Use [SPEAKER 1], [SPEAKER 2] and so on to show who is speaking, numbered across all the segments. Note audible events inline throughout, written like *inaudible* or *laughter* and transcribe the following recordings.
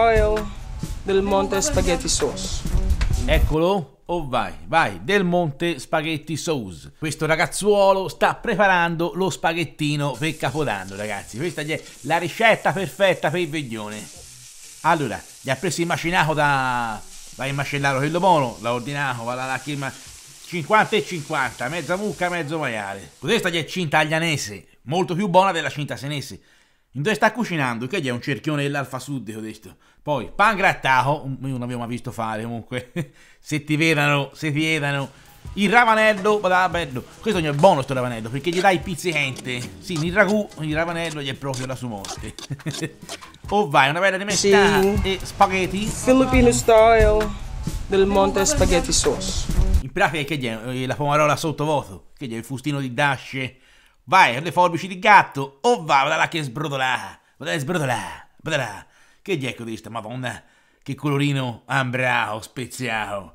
[SPEAKER 1] Oil del Monte Spaghetti Sauce. Eccolo, oh vai, vai, del Monte Spaghetti Sauce. Questo ragazzuolo sta preparando lo spaghettino per Capodanno, ragazzi. Questa è la ricetta perfetta per il veglione. Allora, gli ha preso il macinato da... Vai in macellato quello buono, l'ha ordinato, va là, che... 50 e 50, mezza mucca, mezzo maiale. Questa è cinta aglianese, molto più buona della cinta senese dove sta cucinando? Che è un cerchione dell'Alfa Sud, ho detto. Poi, pangrattaco, mm, io non l'avevo mai visto fare comunque. *laughs* se ti vedano, se ti vedano. Il ravanello, bello. Questo è è buono sto ravanello, perché gli dai pizzicante. Sì, il ragù, il ravanello gli è proprio la sua morte. *laughs* oh vai, una bella rimessa sì. e spaghetti. Filipino style del Monte Spaghetti Sauce. In pratica che è eh, la pomarola sottovoto, che è il fustino di dasce Vai con le forbici di gatto o va, vada là che sbrodolà, vada là che sbrodolà, vada là. Che gli ecco di sta madonna, che colorino ambrao, speziao.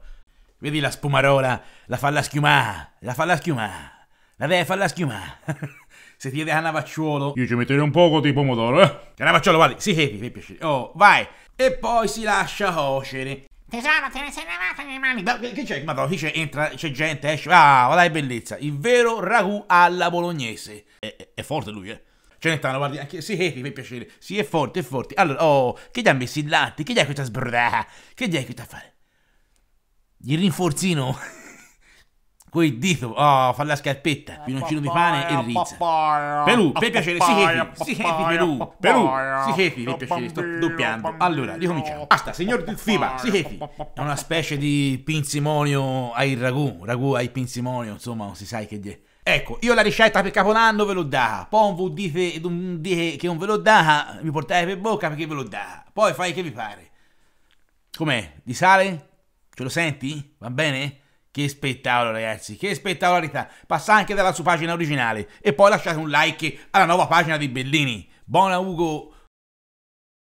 [SPEAKER 1] Vedi la spumarola, la fa la schiumà, la fa la schiumà, la deve far la schiumà. *laughs* Se ti vede Canavacciuolo, io ci metterei un poco di pomodoro, eh. Canavacciuolo, guarda, si hepi, per piacere. Oh, vai. E poi si lascia cuocere. Tesoro, te ne sei lavata le mani. Ma che c'è? Madonna, qui c'è, entra, c'è gente, esce. Ah, ma dai, bellezza. Il vero ragù alla bolognese. È, è, è forte lui, eh. Celentano, cioè, guardi, anche si eh, hepi fa piacere. Sì, è forte, è forte. Allora, oh, che gli ha messo il latte? Che gli ha questa sbrrà? Che gli ha questa fare? Il rinforzino. Quel dito, oh, fa la scarpetta, pinoncino eh, di pane e rizza. Perù, per piacere, si chefi, si chefi Perù, Perù, si chefi, per piacere, sto doppiando. Allora, ricominciamo. Basta, signor Fiba, si chefi. È una specie di pinsimonio ai ragù, ragù ai pinsimonio, insomma, non si sa che... Gli... Ecco, io la ricetta per Caponanno ve l'ho data, poi voi dite, dite che non ve l'ho data, mi portate per bocca perché ve l'ho data, poi fai che vi pare. Com'è? Di sale? Ce lo senti? Va bene? Che spettacolo, ragazzi, che spettacolarità! Passate anche dalla sua pagina originale e poi lasciate un like alla nuova pagina di Bellini. Buona Ugo!